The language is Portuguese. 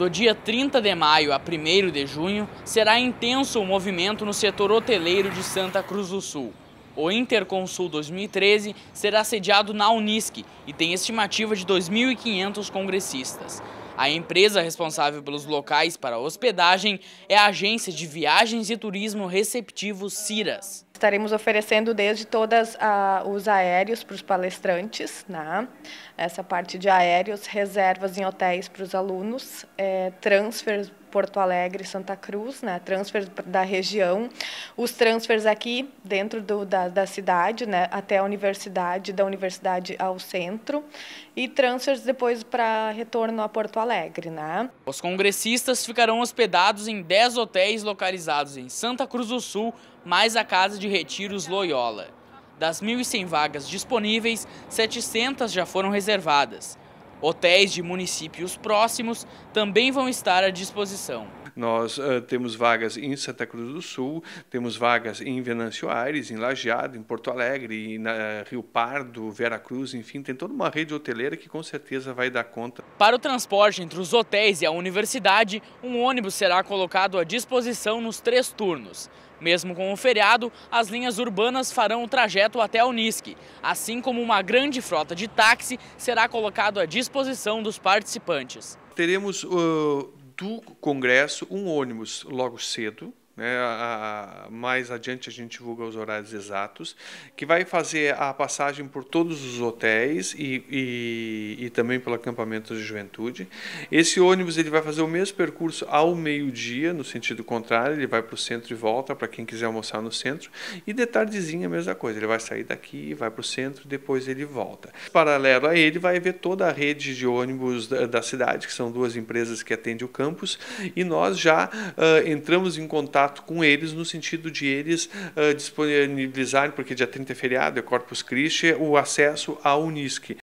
Do dia 30 de maio a 1 de junho, será intenso o movimento no setor hoteleiro de Santa Cruz do Sul. O Interconsul 2013 será sediado na Unisc e tem estimativa de 2.500 congressistas. A empresa responsável pelos locais para hospedagem é a Agência de Viagens e Turismo Receptivo Ciras estaremos oferecendo desde todas ah, os aéreos para os palestrantes, né? essa parte de aéreos, reservas em hotéis para os alunos, é, transfers Porto Alegre, Santa Cruz, né, transfers da região, os transfers aqui dentro do, da, da cidade, né, até a universidade, da universidade ao centro, e transfers depois para retorno a Porto Alegre. Né. Os congressistas ficarão hospedados em 10 hotéis localizados em Santa Cruz do Sul, mais a Casa de Retiros Loyola. Das 1.100 vagas disponíveis, 700 já foram reservadas. Hotéis de municípios próximos também vão estar à disposição. Nós uh, temos vagas em Santa Cruz do Sul, temos vagas em Venâncio Aires, em Lajeado, em Porto Alegre, em na eh, Rio Pardo, Vera Cruz, enfim, tem toda uma rede hoteleira que com certeza vai dar conta. Para o transporte entre os hotéis e a universidade, um ônibus será colocado à disposição nos três turnos. Mesmo com o feriado, as linhas urbanas farão o trajeto até o Nisq. assim como uma grande frota de táxi será colocado à disposição dos participantes. Teremos uh, do Congresso um ônibus logo cedo, né, a, a, mais adiante a gente divulga os horários exatos, que vai fazer a passagem por todos os hotéis e, e, e também pelo acampamento de juventude. Esse ônibus ele vai fazer o mesmo percurso ao meio-dia, no sentido contrário, ele vai para o centro e volta para quem quiser almoçar no centro. E de tardezinha a mesma coisa, ele vai sair daqui, vai para o centro, depois ele volta. Paralelo a ele, vai ver toda a rede de ônibus da, da cidade, que são duas empresas que atendem o campus, e nós já uh, entramos em contato contato com eles no sentido de eles uh, disponibilizarem, porque dia 30 é feriado, é Corpus Christi, o acesso à Unisc.